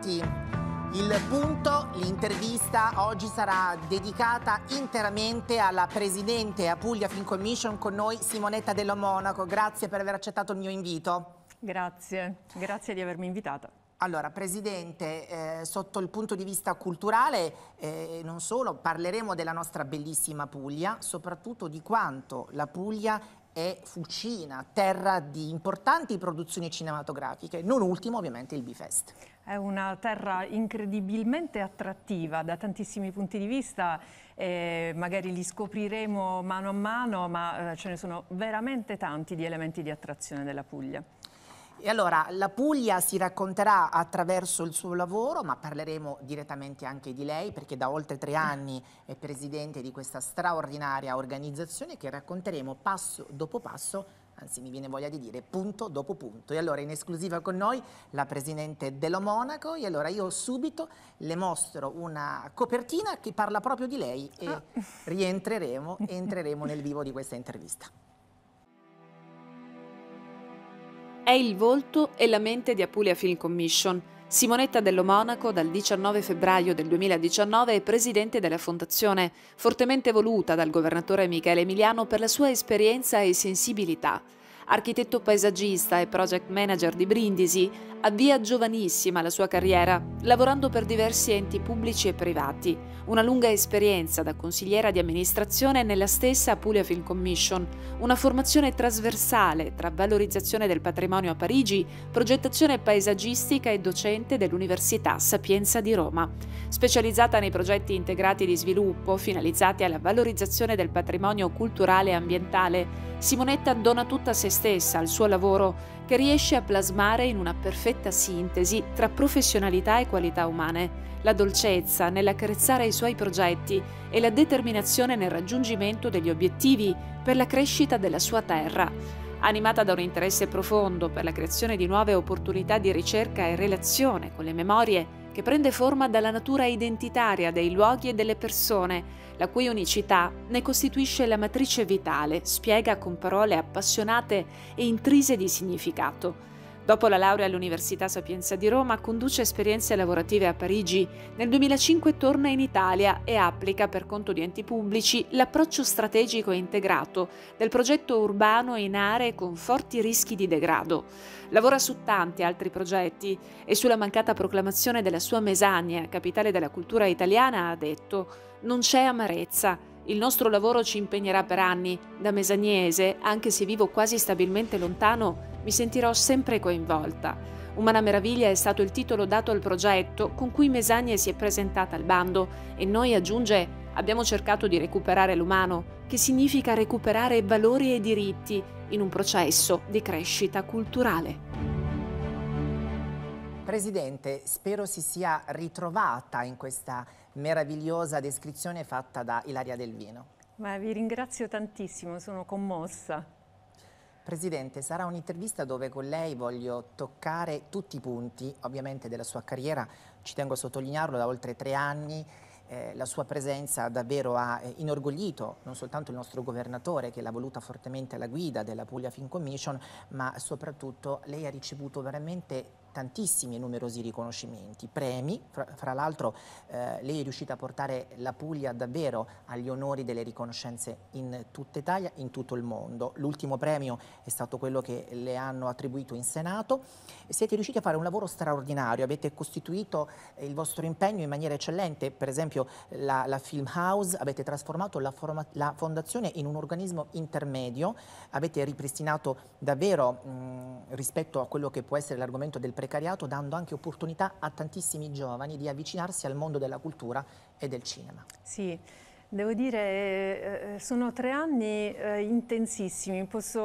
trovati. Il punto, l'intervista oggi sarà dedicata interamente alla Presidente Apulia Film Commission, con noi Simonetta Dello Monaco. Grazie per aver accettato il mio invito. Grazie, grazie di avermi invitata. Allora, Presidente, eh, sotto il punto di vista culturale, eh, non solo, parleremo della nostra bellissima Puglia, soprattutto di quanto la Puglia e Fucina, terra di importanti produzioni cinematografiche, non ultimo ovviamente il Bifest. È una terra incredibilmente attrattiva da tantissimi punti di vista, eh, magari li scopriremo mano a mano, ma eh, ce ne sono veramente tanti di elementi di attrazione della Puglia. E allora la Puglia si racconterà attraverso il suo lavoro, ma parleremo direttamente anche di lei perché da oltre tre anni è presidente di questa straordinaria organizzazione che racconteremo passo dopo passo anzi mi viene voglia di dire punto dopo punto. E allora in esclusiva con noi la presidente dello Monaco e allora io subito le mostro una copertina che parla proprio di lei e ah. rientreremo, entreremo nel vivo di questa intervista. è il volto e la mente di Apulia Film Commission. Simonetta Dello Monaco dal 19 febbraio del 2019 è presidente della fondazione, fortemente voluta dal governatore Michele Emiliano per la sua esperienza e sensibilità architetto paesaggista e project manager di Brindisi, avvia giovanissima la sua carriera, lavorando per diversi enti pubblici e privati, una lunga esperienza da consigliera di amministrazione nella stessa Apulia Film Commission, una formazione trasversale tra valorizzazione del patrimonio a Parigi, progettazione paesaggistica e docente dell'Università Sapienza di Roma, specializzata nei progetti integrati di sviluppo finalizzati alla valorizzazione del patrimonio culturale e ambientale. Simonetta dona tutta se stessa stessa, al suo lavoro, che riesce a plasmare in una perfetta sintesi tra professionalità e qualità umane, la dolcezza nell'accarezzare i suoi progetti e la determinazione nel raggiungimento degli obiettivi per la crescita della sua terra. Animata da un interesse profondo per la creazione di nuove opportunità di ricerca e relazione con le memorie, che prende forma dalla natura identitaria dei luoghi e delle persone, la cui unicità ne costituisce la matrice vitale, spiega con parole appassionate e intrise di significato. Dopo la laurea all'Università Sapienza di Roma, conduce esperienze lavorative a Parigi. Nel 2005 torna in Italia e applica per conto di enti pubblici l'approccio strategico e integrato del progetto urbano in aree con forti rischi di degrado. Lavora su tanti altri progetti e sulla mancata proclamazione della sua Mesania, capitale della cultura italiana, ha detto non c'è amarezza. Il nostro lavoro ci impegnerà per anni. Da mesagnese, anche se vivo quasi stabilmente lontano, mi sentirò sempre coinvolta. Umana Meraviglia è stato il titolo dato al progetto con cui Mesagne si è presentata al bando e noi, aggiunge, abbiamo cercato di recuperare l'umano, che significa recuperare valori e diritti in un processo di crescita culturale. Presidente, spero si sia ritrovata in questa meravigliosa descrizione fatta da Ilaria Delvino. Ma vi ringrazio tantissimo, sono commossa. Presidente, sarà un'intervista dove con lei voglio toccare tutti i punti, ovviamente della sua carriera, ci tengo a sottolinearlo, da oltre tre anni eh, la sua presenza davvero ha eh, inorgoglito non soltanto il nostro governatore che l'ha voluta fortemente alla guida della Puglia Fin Commission, ma soprattutto lei ha ricevuto veramente tantissimi e numerosi riconoscimenti, premi, fra, fra l'altro eh, lei è riuscita a portare la Puglia davvero agli onori delle riconoscenze in tutta Italia, in tutto il mondo. L'ultimo premio è stato quello che le hanno attribuito in Senato. Siete riusciti a fare un lavoro straordinario, avete costituito il vostro impegno in maniera eccellente, per esempio la, la Film House, avete trasformato la, forma, la, fondazione in un organismo intermedio, avete ripristinato davvero mh, rispetto a quello che può essere l'argomento del precariato, dando anche opportunità a tantissimi giovani di avvicinarsi al mondo della cultura e del cinema. Sì. Devo dire, eh, eh, sono tre anni eh, intensissimi, posso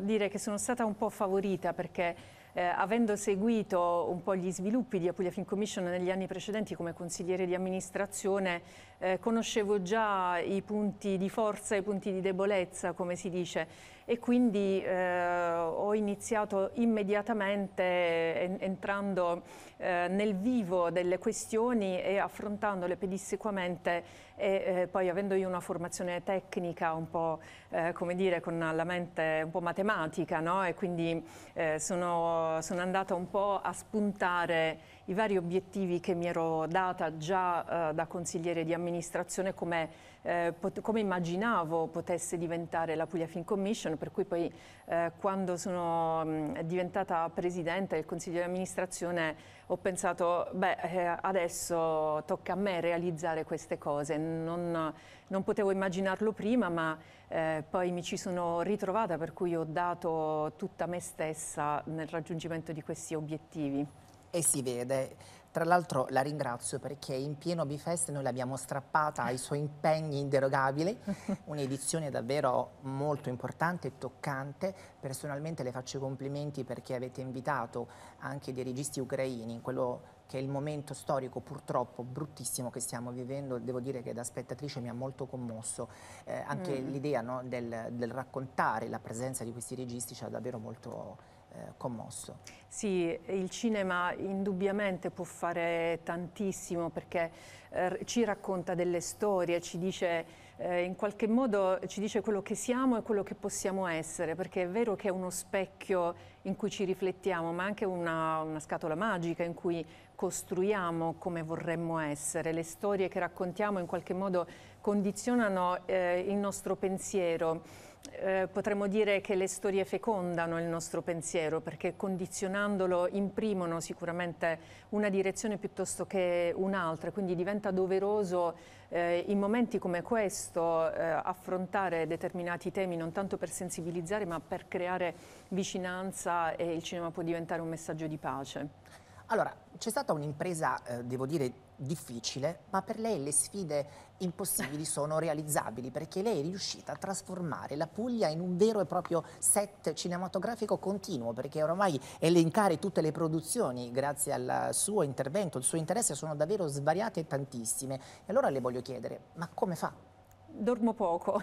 dire che sono stata un po' favorita perché eh, avendo seguito un po' gli sviluppi di Apulia Film Commission negli anni precedenti come consigliere di amministrazione, eh, conoscevo già i punti di forza e i punti di debolezza, come si dice, e quindi eh, ho iniziato immediatamente en entrando eh, nel vivo delle questioni e affrontandole pedissequamente e eh, poi avendo io una formazione tecnica un po' eh, come dire con la mente un po' matematica no? e quindi eh, sono, sono andata un po' a spuntare i vari obiettivi che mi ero data già eh, da consigliere di amministrazione come, eh, come, immaginavo potesse diventare la Puglia Fin Commission, per cui poi eh, quando sono mh, diventata presidente del consiglio di amministrazione ho pensato, beh, eh, adesso tocca a me realizzare queste cose, non, non potevo immaginarlo prima, ma eh, poi mi ci sono ritrovata, per cui ho dato tutta me stessa nel raggiungimento di questi obiettivi. E si vede. Tra l'altro la ringrazio perché in pieno Bifest noi l'abbiamo strappata ai suoi impegni inderogabili, un'edizione davvero molto importante e toccante. Personalmente le faccio i complimenti perché avete invitato anche dei registi ucraini in quello che è il momento storico purtroppo bruttissimo che stiamo vivendo, devo dire che da spettatrice mi ha molto commosso, eh, anche mm. l'idea no, del, del raccontare la presenza di questi registi ci ha davvero molto eh, commosso. Sì, il cinema indubbiamente può fare tantissimo perché eh, ci racconta delle storie, ci dice eh, in qualche modo ci dice quello che siamo e quello che possiamo essere, perché è vero che è uno specchio in cui ci riflettiamo, ma anche una, una scatola magica in cui costruiamo come vorremmo essere. Le storie che raccontiamo in qualche modo condizionano eh, il nostro pensiero eh, potremmo dire che le storie fecondano il nostro pensiero perché condizionandolo imprimono sicuramente una direzione piuttosto che un'altra, quindi diventa doveroso eh, in momenti come questo eh, affrontare determinati temi non tanto per sensibilizzare ma per creare vicinanza e il cinema può diventare un messaggio di pace. Allora, c'è stata un'impresa, eh, devo dire, difficile, ma per lei le sfide impossibili sono realizzabili perché lei è riuscita a trasformare la Puglia in un vero e proprio set cinematografico continuo perché oramai elencare tutte le produzioni grazie al suo intervento, il suo interesse sono davvero svariate tantissime e allora le voglio chiedere ma come fa? Dormo poco.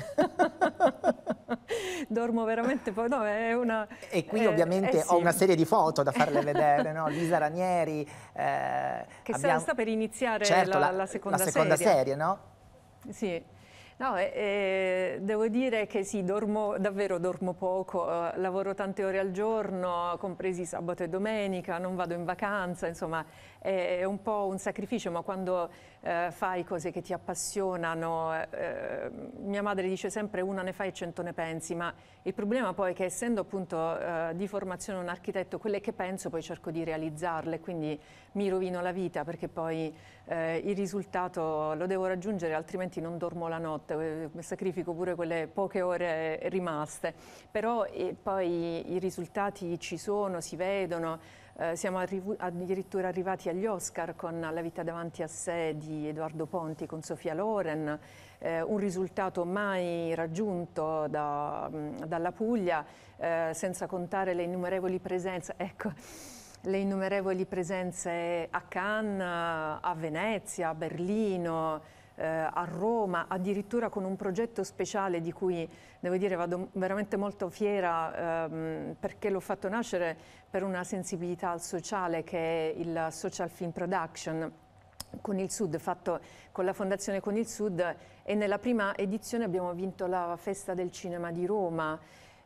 dormo veramente poco, no, è una e qui eh, ovviamente eh sì. ho una serie di foto da farle vedere no? Lisa Ranieri eh, che abbiamo... sta per iniziare certo, la, la, seconda la seconda serie, serie no? Sì. No, eh, eh, devo dire che sì, dormo, davvero dormo poco, eh, lavoro tante ore al giorno, compresi sabato e domenica, non vado in vacanza, insomma è un po' un sacrificio, ma quando eh, fai cose che ti appassionano, eh, ehm, mia madre dice sempre una ne fai e cento ne pensi, ma il problema poi è che essendo appunto eh, di formazione un architetto, quelle che penso poi cerco di realizzarle, quindi mi rovino la vita perché poi eh, il risultato lo devo raggiungere, altrimenti non dormo la notte, eh, sacrifico pure quelle poche ore rimaste, però eh, poi i risultati ci sono, si vedono. Eh, siamo arriv addirittura arrivati agli Oscar con La vita davanti a sé di Edoardo Ponti con Sofia Loren, eh, un risultato mai raggiunto da, mh, dalla Puglia, eh, senza contare le innumerevoli presenze. Ecco, le innumerevoli presenze a Cannes, a Venezia, a Berlino, eh, a Roma, addirittura con un progetto speciale di cui devo dire vado veramente molto fiera ehm, perché l'ho fatto nascere per una sensibilità al sociale che è il Social Film Production con il Sud, fatto con la Fondazione Con il Sud e nella prima edizione abbiamo vinto la Festa del Cinema di Roma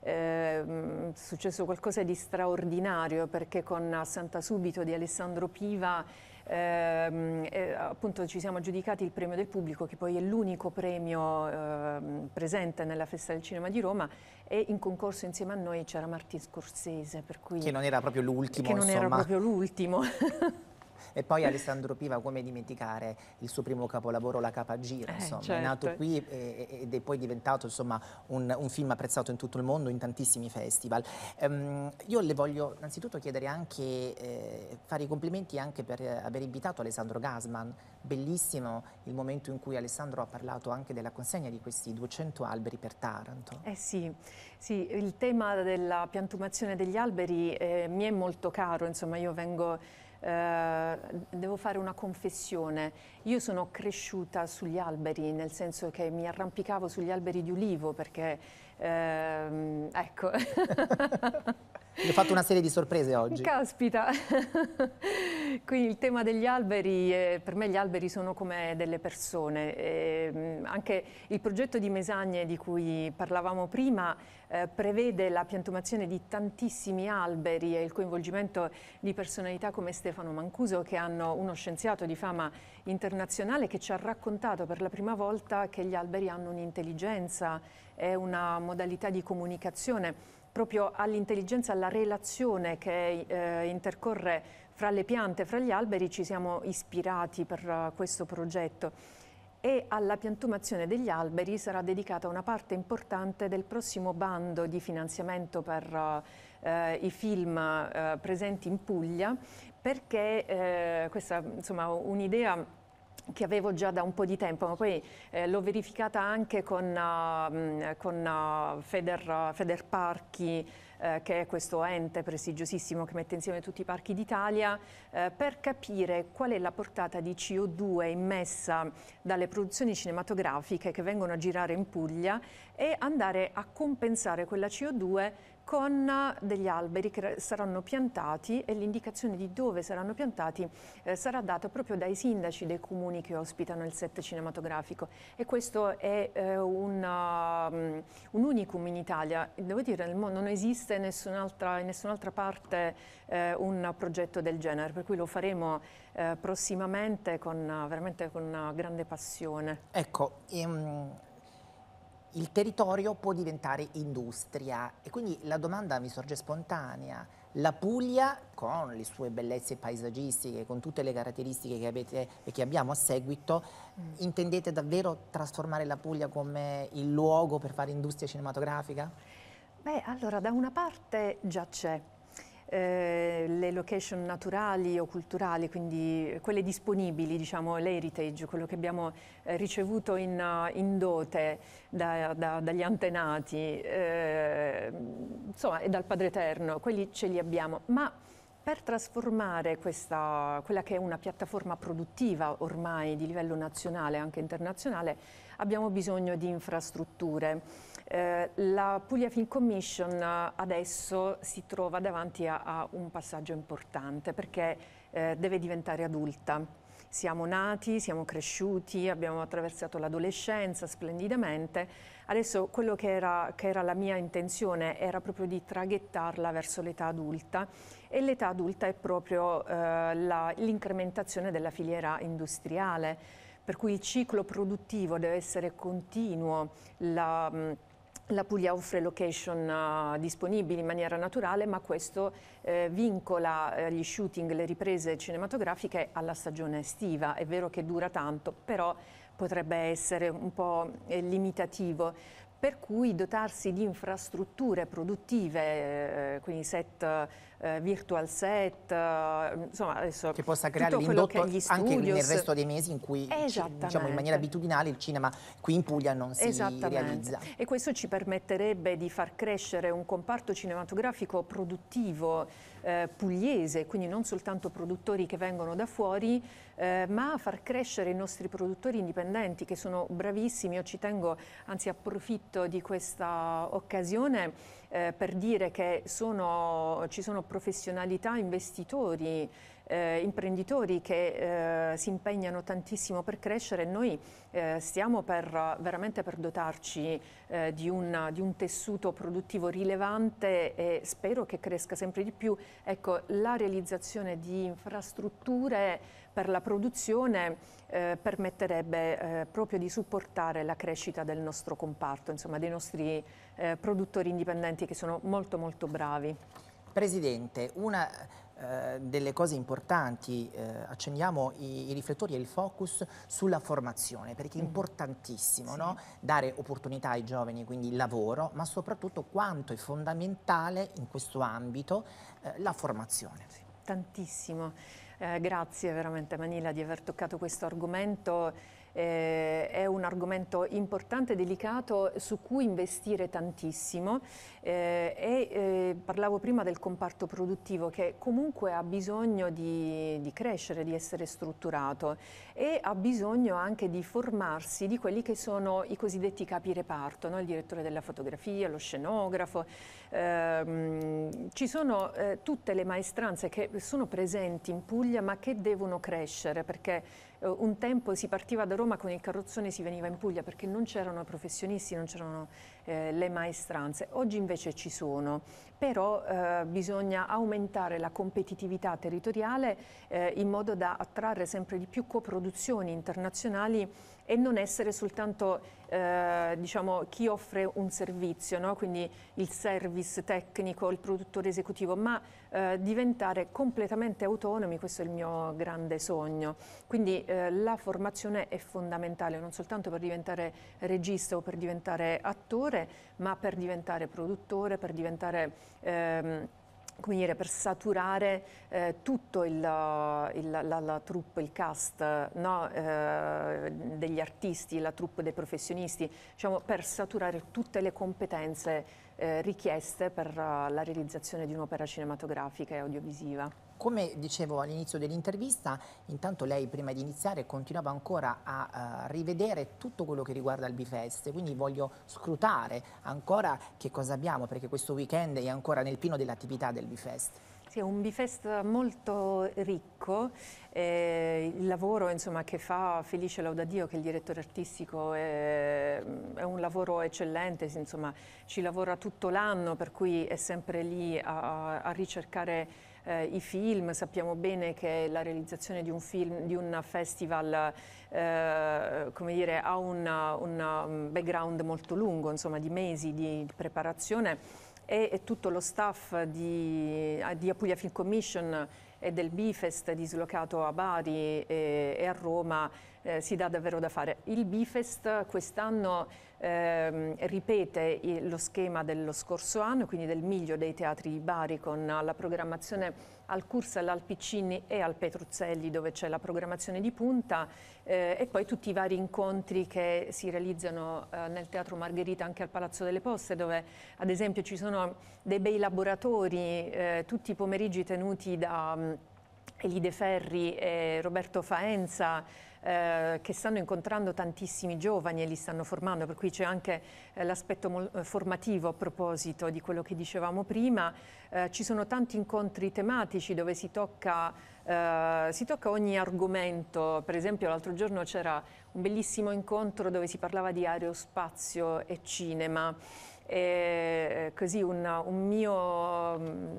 è ehm, successo qualcosa di straordinario perché con Santa Subito di Alessandro Piva eh, eh, appunto ci siamo giudicati il premio del pubblico che poi è l'unico premio eh, presente nella Festa del Cinema di Roma e in concorso insieme a noi c'era Martin Scorsese per cui che non era proprio l'ultimo che non insomma. era proprio l'ultimo E poi Alessandro Piva, come dimenticare il suo primo capolavoro La capa gira, eh, certo. è nato qui ed è poi diventato insomma, un, un, film apprezzato in tutto il mondo, in tantissimi festival. Um, io le voglio innanzitutto chiedere anche, eh, fare i complimenti anche per aver invitato Alessandro Gasman, bellissimo il momento in cui Alessandro ha parlato anche della consegna di questi 200 alberi per Taranto. Eh sì, sì il tema della piantumazione degli alberi eh, mi è molto caro, insomma io vengo eh, devo fare una confessione, io sono cresciuta sugli alberi, nel senso che mi arrampicavo sugli alberi di ulivo perché, eh, ecco. Mi ho fatto una serie di sorprese oggi. Caspita! Qui il tema degli alberi, eh, per me gli alberi sono come delle persone. Eh, anche il progetto di Mesagne di cui parlavamo prima eh, prevede la piantumazione di tantissimi alberi e il coinvolgimento di personalità come Stefano Mancuso che hanno uno scienziato di fama internazionale che ci ha raccontato per la prima volta che gli alberi hanno un'intelligenza, è una modalità di comunicazione proprio all'intelligenza, alla relazione che eh, intercorre fra le piante, fra gli alberi, ci siamo ispirati per uh, questo progetto e alla piantumazione degli alberi sarà dedicata una parte importante del prossimo bando di finanziamento per eh, i film eh, presenti in Puglia perché eh, questa è un'idea che avevo già da un po' di tempo, ma poi eh, l'ho verificata anche con, uh, mm, con uh, Feder, uh, Feder Parchi, eh, che è questo ente prestigiosissimo che mette insieme tutti i parchi d'Italia, eh, per capire qual è la portata di CO2 immessa dalle produzioni cinematografiche che vengono a girare in Puglia e andare a compensare quella CO2 con degli alberi che saranno piantati e l'indicazione di dove saranno piantati eh, sarà data proprio dai sindaci dei comuni che ospitano il set cinematografico e questo è eh, una, um, un unicum in Italia. Devo dire, nel mondo non esiste nessun'altra, in nessun'altra parte eh, un progetto del genere, per cui lo faremo eh, prossimamente con, veramente con una grande passione. Ecco, um il territorio può diventare industria e quindi la domanda mi sorge spontanea. La Puglia, con le sue bellezze paesaggistiche, con tutte le caratteristiche che avete e che abbiamo a seguito, mm. intendete davvero trasformare la Puglia come il luogo per fare industria cinematografica? Beh, allora, da una parte già c'è, eh, le location naturali o culturali, quindi quelle disponibili, diciamo l'heritage, quello che abbiamo eh, ricevuto in, eh, in dote da, da, dagli antenati, eh, insomma, e dal Padre Eterno, quelli ce li abbiamo. Ma per trasformare questa, quella che è una piattaforma produttiva ormai di livello nazionale e anche internazionale abbiamo bisogno di infrastrutture eh, la Puglia Film Commission eh, adesso si trova davanti a, a un passaggio importante perché eh, deve diventare adulta. Siamo nati, siamo cresciuti, abbiamo attraversato l'adolescenza splendidamente. Adesso quello che era, che era la mia intenzione era proprio di traghettarla verso l'età adulta e l'età adulta è proprio eh, l'incrementazione della filiera industriale, per cui il ciclo produttivo deve essere continuo, la, la Puglia offre location uh, disponibili in maniera naturale, ma questo eh, vincola eh, gli shooting, le riprese cinematografiche alla stagione estiva. È vero che dura tanto, però potrebbe essere un po' eh, limitativo per cui dotarsi di infrastrutture produttive, eh, quindi set, eh, virtual set, eh, insomma adesso che possa creare l'indotto anche nel resto dei mesi in cui diciamo, in maniera abitudinale il cinema qui in Puglia non si realizza. E questo ci permetterebbe di far crescere un comparto cinematografico produttivo eh, pugliese, quindi non soltanto produttori che vengono da fuori, eh, ma far crescere i nostri produttori indipendenti che sono bravissimi. Io ci tengo, anzi approfitto di questa occasione eh, per dire che sono, ci sono professionalità, investitori eh, imprenditori che eh, si impegnano tantissimo per crescere. Noi eh, stiamo per, veramente per dotarci eh, di un, di, un, tessuto produttivo rilevante e spero che cresca sempre di più. Ecco, la realizzazione di infrastrutture per la produzione eh, permetterebbe eh, proprio di supportare la crescita del nostro comparto, insomma dei nostri produttori indipendenti che sono molto molto bravi. Presidente, una eh, delle cose importanti, eh, accendiamo i, i, riflettori e il focus sulla formazione, perché è mm. importantissimo mm. no? dare opportunità ai giovani, quindi il lavoro, ma soprattutto quanto è fondamentale in questo ambito eh, la formazione. Sì. Tantissimo, eh, grazie veramente Manila di aver toccato questo argomento eh, è un argomento importante, delicato, su cui investire tantissimo eh, e eh, parlavo prima del comparto produttivo che comunque ha bisogno di, di, crescere, di essere strutturato e ha bisogno anche di formarsi di quelli che sono i cosiddetti capi reparto, no? il direttore della fotografia, lo scenografo, ehm, ci sono eh, tutte le maestranze che sono presenti in Puglia ma che devono crescere perché eh, un tempo si partiva da Roma con il carrozzone e si veniva in Puglia perché non c'erano professionisti, non c'erano eh, le maestranze. Oggi invece ci sono, però eh, bisogna aumentare la competitività territoriale eh, in modo da attrarre sempre di più coproduzioni internazionali e non essere soltanto eh, diciamo, chi offre un servizio, no? quindi il service tecnico, il produttore esecutivo, ma eh, diventare completamente autonomi, questo è il mio grande sogno. Quindi eh, la formazione è fondamentale non soltanto per diventare regista o per diventare attore, produttore, ma per diventare produttore, per diventare... Ehm, come dire, per saturare eh, tutto il, il, la, la, troupe, il cast no? eh, degli artisti, la troupe dei professionisti, diciamo, per saturare tutte le competenze eh, richieste per uh, la realizzazione di un'opera cinematografica e audiovisiva. Come dicevo all'inizio dell'intervista, intanto lei prima di iniziare continuava ancora a uh, rivedere tutto quello che riguarda il Bifest, quindi voglio scrutare ancora che cosa abbiamo, perché questo weekend è ancora nel pieno dell'attività del Bifest. Sì, è un Bifest molto ricco, eh, il lavoro insomma, che fa Felice Laudadio, che è il direttore artistico, è, è un lavoro eccellente, insomma, ci lavora tutto l'anno, per cui è sempre lì a, a ricercare eh, i film, sappiamo bene che la realizzazione di un, film, di un festival eh, dire, ha una, un background molto lungo, insomma di mesi di preparazione e, tutto lo staff di, di Apulia Film Commission e del Bifest dislocato a Bari e, e a Roma eh, si dà davvero da fare. Il Bifest quest'anno eh, ripete lo schema dello scorso anno, quindi del miglio dei teatri di Bari con la programmazione al Cursal, al Piccini e al Petruzzelli dove c'è la programmazione di punta eh, e poi tutti i vari incontri che si realizzano eh, nel Teatro Margherita anche al Palazzo delle Poste dove ad esempio ci sono dei bei laboratori eh, tutti i pomeriggi tenuti da mm, Elide Ferri e Roberto Faenza eh, che stanno incontrando tantissimi giovani e li stanno formando, per cui c'è anche eh, l'aspetto eh, formativo a proposito di quello che dicevamo prima. Eh, ci sono tanti incontri tematici dove si tocca, eh, si tocca ogni argomento, per esempio l'altro giorno c'era un bellissimo incontro dove si parlava di aerospazio e cinema e così un, un mio mm,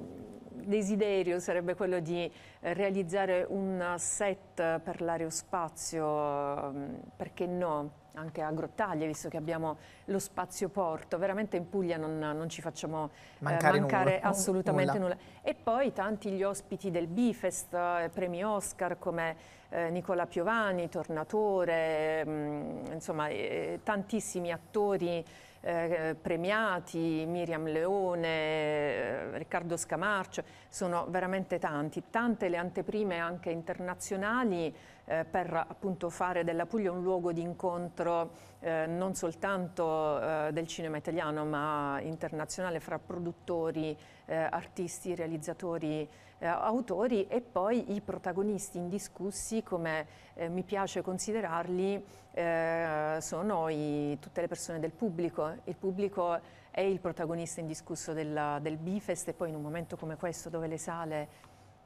desiderio sarebbe quello di eh, realizzare un set per l'aerospazio, mm, perché no, anche a Grottaglie, visto che abbiamo lo spazio porto, veramente in Puglia non, non ci facciamo mancare, eh, mancare nulla. assolutamente nulla. nulla. E poi tanti gli ospiti del Bifest, eh, premi Oscar come eh, Nicola Piovani, Tornatore, mh, mm, insomma eh, tantissimi attori eh, premiati, Miriam Leone, eh, Riccardo Scamarcio, sono veramente tanti, tante le anteprime anche internazionali eh, per appunto fare della Puglia un luogo di incontro eh, non soltanto eh, del cinema italiano ma internazionale fra produttori, eh, artisti, realizzatori eh, autori e poi i protagonisti indiscussi, come eh, mi piace considerarli, eh, sono i, tutte le persone del pubblico. Il pubblico è il protagonista indiscusso della, del Bifest e poi in un momento come questo dove le sale...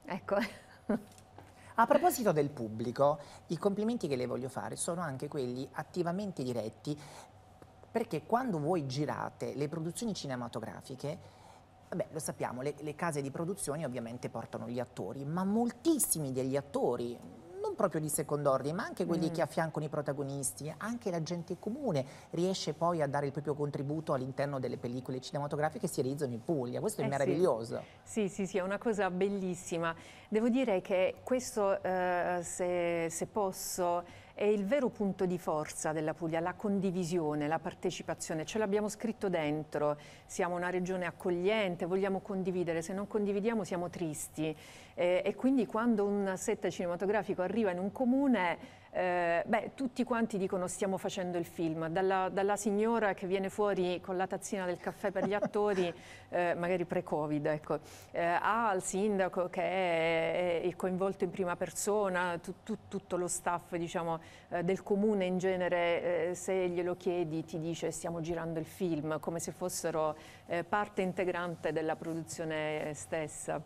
Ecco. A proposito del pubblico, i complimenti che le voglio fare sono anche quelli attivamente diretti perché quando voi girate le produzioni cinematografiche Beh, lo sappiamo, le, le case di produzione ovviamente portano gli attori, ma moltissimi degli attori, non proprio di secondo ordine, ma anche quelli mm. che affiancano i protagonisti, anche la gente comune riesce poi a dare il proprio contributo all'interno delle pellicole cinematografiche che si realizzano in Puglia. Questo eh è meraviglioso. Sì. sì. sì, sì, è una cosa bellissima. Devo dire che questo, eh, se, se posso è il vero punto di forza della Puglia, la condivisione, la partecipazione, ce l'abbiamo scritto dentro, siamo una regione accogliente, vogliamo condividere, se non condividiamo siamo tristi eh, e quindi quando un set cinematografico arriva in un comune eh, beh, tutti quanti dicono stiamo facendo il film, dalla, dalla, signora che viene fuori con la tazzina del caffè per gli attori, eh, magari pre-Covid, ecco, eh, al sindaco che è, è, coinvolto in prima persona, tu, tu, tutto lo staff diciamo, eh, del comune in genere, eh, se glielo chiedi ti dice stiamo girando il film, come se fossero eh, parte integrante della produzione stessa.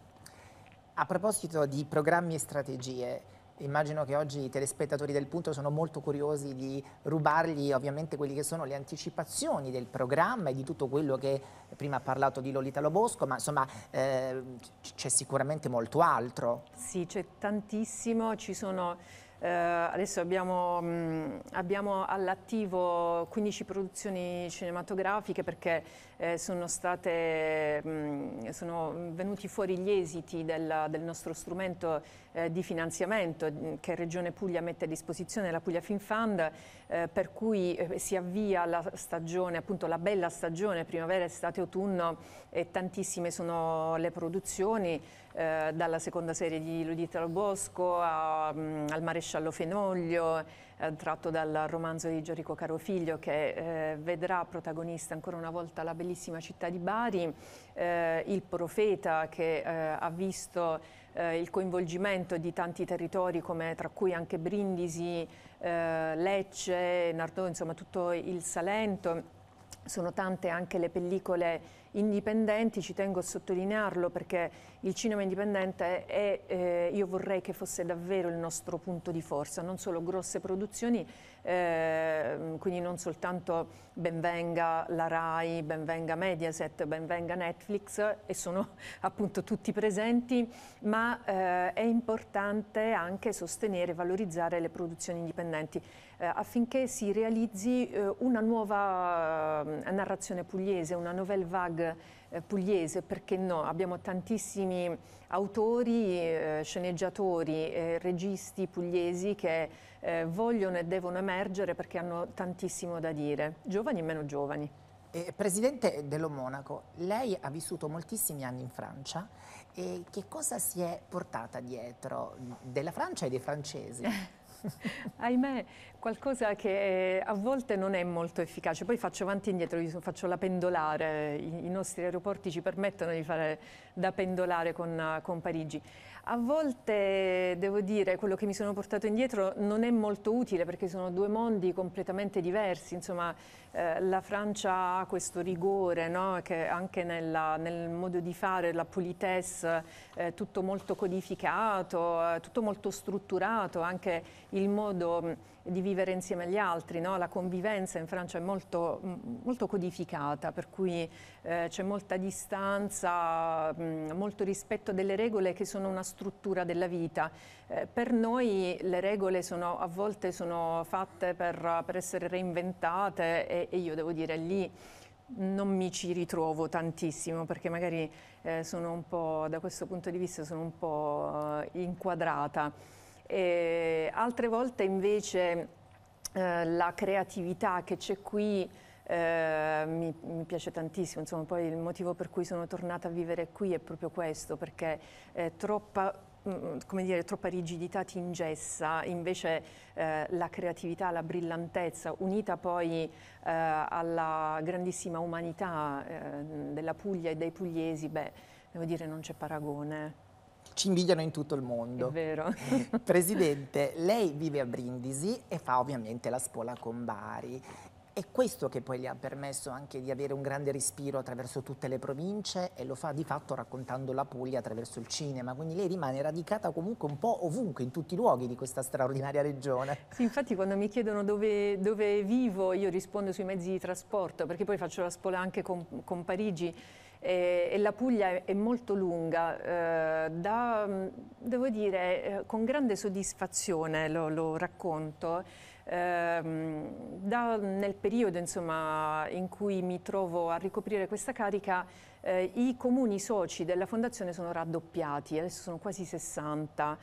A proposito di programmi e strategie, immagino che oggi i telespettatori del punto sono molto curiosi di rubargli ovviamente quelle che sono le anticipazioni del programma e di tutto quello che prima ha parlato di Lolita Lobosco, ma insomma eh, c'è sicuramente molto altro. Sì, c'è tantissimo, ci sono eh, adesso abbiamo, mh, mm, abbiamo all'attivo 15 produzioni cinematografiche perché eh, sono, state, mh, mm, sono, venuti fuori gli esiti del, del nostro strumento eh, di finanziamento mm, che Regione Puglia mette a disposizione, la Puglia Fin Fund, eh, per cui eh, si avvia la stagione, appunto la bella stagione primavera, estate, autunno e tantissime sono le produzioni eh, dalla seconda serie di Ludita al Bosco a, mh, mm, al Maresciallo Fenoglio eh, tratto dal romanzo di Giorico Carofiglio che eh, vedrà protagonista ancora una volta la bellissima città di Bari, eh, il profeta che ha visto il coinvolgimento di tanti territori come tra cui anche Brindisi, eh, Lecce, Nardò, insomma tutto il Salento. Sono tante anche le pellicole indipendenti, ci tengo a sottolinearlo perché il cinema indipendente è, eh, io vorrei che fosse davvero il nostro punto di forza, non solo grosse produzioni eh, quindi non soltanto benvenga la RAI, benvenga Mediaset, benvenga Netflix e sono appunto tutti presenti, ma eh, è importante anche sostenere e valorizzare le produzioni indipendenti. Eh, affinché si realizzi eh, una nuova eh, narrazione pugliese, una nouvelle vague pugliese, perché no? Abbiamo tantissimi autori, eh, sceneggiatori, eh, registi pugliesi che eh, vogliono e devono emergere perché hanno tantissimo da dire, giovani e meno giovani. Presidente dello Monaco, lei ha vissuto moltissimi anni in Francia e che cosa si è portata dietro della Francia e dei francesi? ahimè, qualcosa che eh, a volte non è molto efficace. Poi faccio avanti e indietro, faccio la pendolare, i, nostri aeroporti ci permettono di fare da pendolare con, con Parigi. A volte, devo dire, quello che mi sono portato indietro non è molto utile perché sono due mondi completamente diversi, insomma eh, la Francia ha questo rigore no? che anche nella, nel modo di fare la politesse eh, tutto molto codificato, eh, tutto molto strutturato, anche il modo mm, di vivere insieme agli altri, no? la convivenza in Francia è molto, mm, molto codificata, per cui eh, c'è molta distanza, mh, mm, molto rispetto delle regole che sono una struttura della vita. Eh, per noi le regole sono, a volte sono fatte per, per essere reinventate e, io devo dire lì non mi ci ritrovo tantissimo perché magari eh, sono un po', da questo punto di vista sono un po' eh, inquadrata. E altre volte invece eh, la creatività che c'è qui eh, mi, mi, piace tantissimo, insomma poi il motivo per cui sono tornata a vivere qui è proprio questo, perché troppa Mm, mm, come dire, troppa rigidità ti ingessa, invece eh, la creatività, la brillantezza, unita poi eh, alla grandissima umanità eh, della Puglia e dei pugliesi, beh, devo dire non c'è paragone. Ci invidiano in tutto il mondo. È vero. Presidente, lei vive a Brindisi e fa ovviamente la scuola con Bari. È questo che poi gli ha permesso anche di avere un grande respiro attraverso tutte le province e lo fa di fatto raccontando la Puglia attraverso il cinema, quindi lei rimane radicata comunque un po' ovunque, in tutti i luoghi di questa straordinaria regione. Sì, infatti quando mi chiedono dove, dove vivo io rispondo sui mezzi di trasporto, perché poi faccio la spola anche con, con Parigi eh, e la Puglia è, molto lunga, eh, da, mm, devo dire eh, con grande soddisfazione lo, lo racconto Ehm, da, nel periodo insomma, in cui mi trovo a ricoprire questa carica eh, i comuni soci della fondazione sono raddoppiati, adesso sono quasi 60.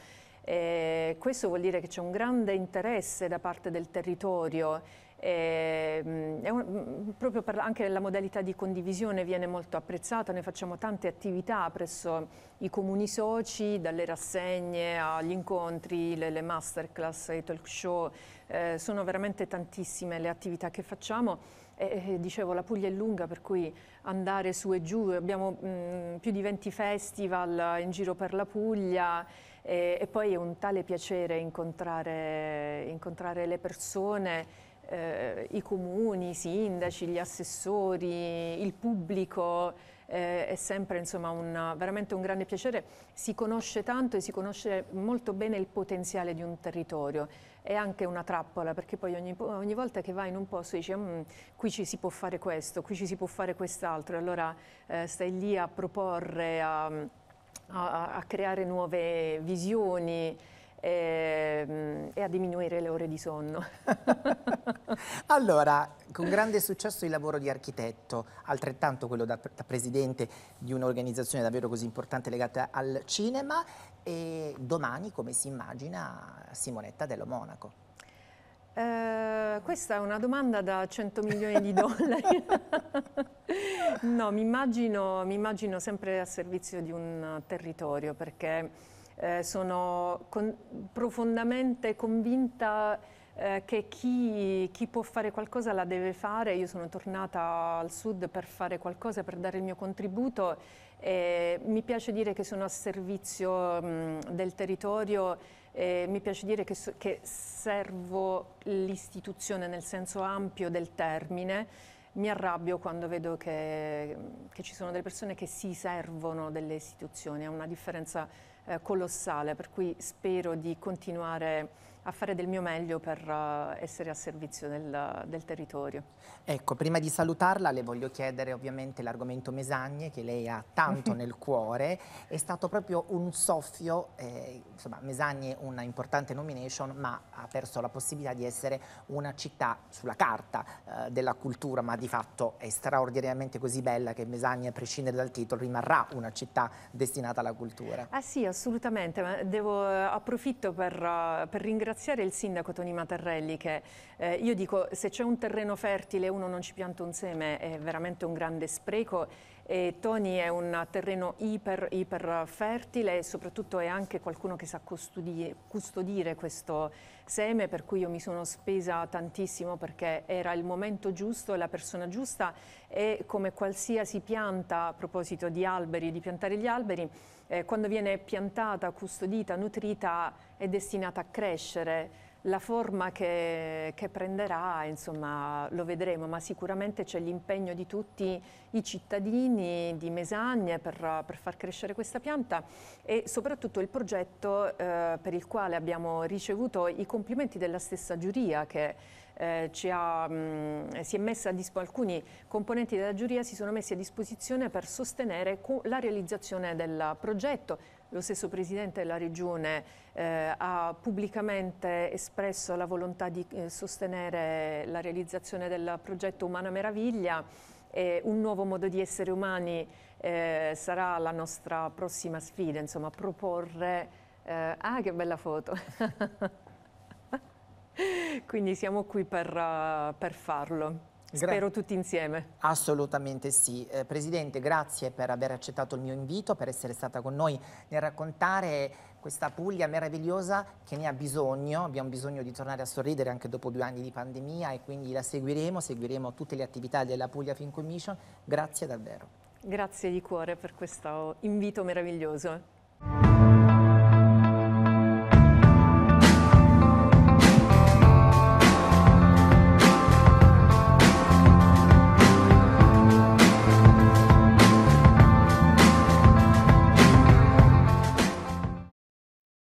Eh, questo vuol dire che c'è un grande interesse da parte del territorio e, ehm, un, mm, proprio per, anche la modalità di condivisione viene molto apprezzata, noi facciamo tante attività presso i comuni soci, dalle rassegne agli incontri, le, le masterclass, i talk show, eh, sono veramente tantissime le attività che facciamo. E, e, dicevo, la Puglia è lunga, per cui andare su e giù, abbiamo mh, mm, più di 20 festival in giro per la Puglia e, e poi è un tale piacere incontrare, incontrare le persone. Eh, i comuni, i sindaci, gli assessori, il pubblico, eh, è sempre insomma, un, veramente un grande piacere. Si conosce tanto e si conosce molto bene il potenziale di un territorio è anche una trappola, perché poi ogni, ogni volta che vai in un posto dici mm, qui ci si può fare questo, qui ci si può fare quest'altro, e allora eh, stai lì a proporre, a, a, a creare nuove visioni, ehm, e, a diminuire le ore di sonno. allora, con grande successo il lavoro di architetto, altrettanto quello da, da presidente di un'organizzazione davvero così importante legata al cinema e domani, come si immagina, Simonetta Dello Monaco? Eh, questa è una domanda da 100 milioni di dollari. no, mi immagino, mi immagino, sempre a servizio di un territorio perché eh, sono con, profondamente convinta eh, che chi, chi, può fare qualcosa la deve fare. Io sono tornata al sud per fare qualcosa, per dare il mio contributo eh, mi piace dire che sono a servizio mh, mm, del territorio, eh, mi piace dire che, so, che servo l'istituzione nel senso ampio del termine. Mi arrabbio quando vedo che, che ci sono delle persone che si servono delle istituzioni, è una differenza eh, colossale, per cui spero di continuare a fare del mio meglio per eh, essere a servizio del, del, territorio. Ecco, prima di salutarla le voglio chiedere ovviamente l'argomento mesagne che lei ha tanto nel cuore, è stato proprio un soffio, eh, insomma Mesagne una importante nomination ma ha perso la possibilità di essere una città sulla carta eh, della cultura ma di fatto è straordinariamente così bella che Mesagne a prescindere dal titolo rimarrà una città destinata alla cultura. Ah sì, ho assolutamente, ma devo, eh, approfitto per, eh, per, ringraziare il sindaco Toni Matarrelli che eh, io dico se c'è un terreno fertile e uno non ci pianta un seme è veramente un grande spreco e Tony è un terreno iper, iper fertile e soprattutto è anche qualcuno che sa custodire, custodire questo seme per cui io mi sono spesa tantissimo perché era il momento giusto e la persona giusta e come qualsiasi pianta, a proposito di alberi, di piantare gli alberi, eh, quando viene piantata, custodita, nutrita è destinata a crescere la forma che, che prenderà, insomma, lo vedremo, ma sicuramente c'è l'impegno di tutti i cittadini di Mesagne per, per, far crescere questa pianta e soprattutto il progetto eh, per il quale abbiamo ricevuto i complimenti della stessa giuria che eh, ha, mh, mm, alcuni componenti della giuria si sono messi a disposizione per sostenere la realizzazione del progetto lo stesso Presidente della Regione eh, ha pubblicamente espresso la volontà di eh, sostenere la realizzazione del progetto Umana Meraviglia e un nuovo modo di essere umani eh, sarà la nostra prossima sfida, insomma proporre... Eh, ah che bella foto! Quindi siamo qui per, uh, per farlo. Gra Spero tutti insieme. Assolutamente sì. Eh, Presidente, grazie per aver accettato il mio invito, per essere stata con noi nel raccontare questa Puglia meravigliosa che ne ha bisogno, abbiamo bisogno di tornare a sorridere anche dopo due anni di pandemia e quindi la seguiremo, seguiremo tutte le attività della Puglia Film Commission. Grazie davvero. Grazie di cuore per questo invito meraviglioso.